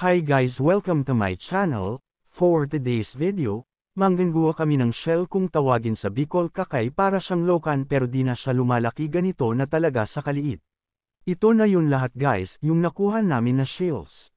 Hi guys welcome to my channel, for today's video, manggagawa kami ng shell kung tawagin sa Bicol Kakay para siyang lokan pero di na siya lumalaki ganito na talaga sa kaliit. Ito na yun lahat guys, yung nakuha namin na shells.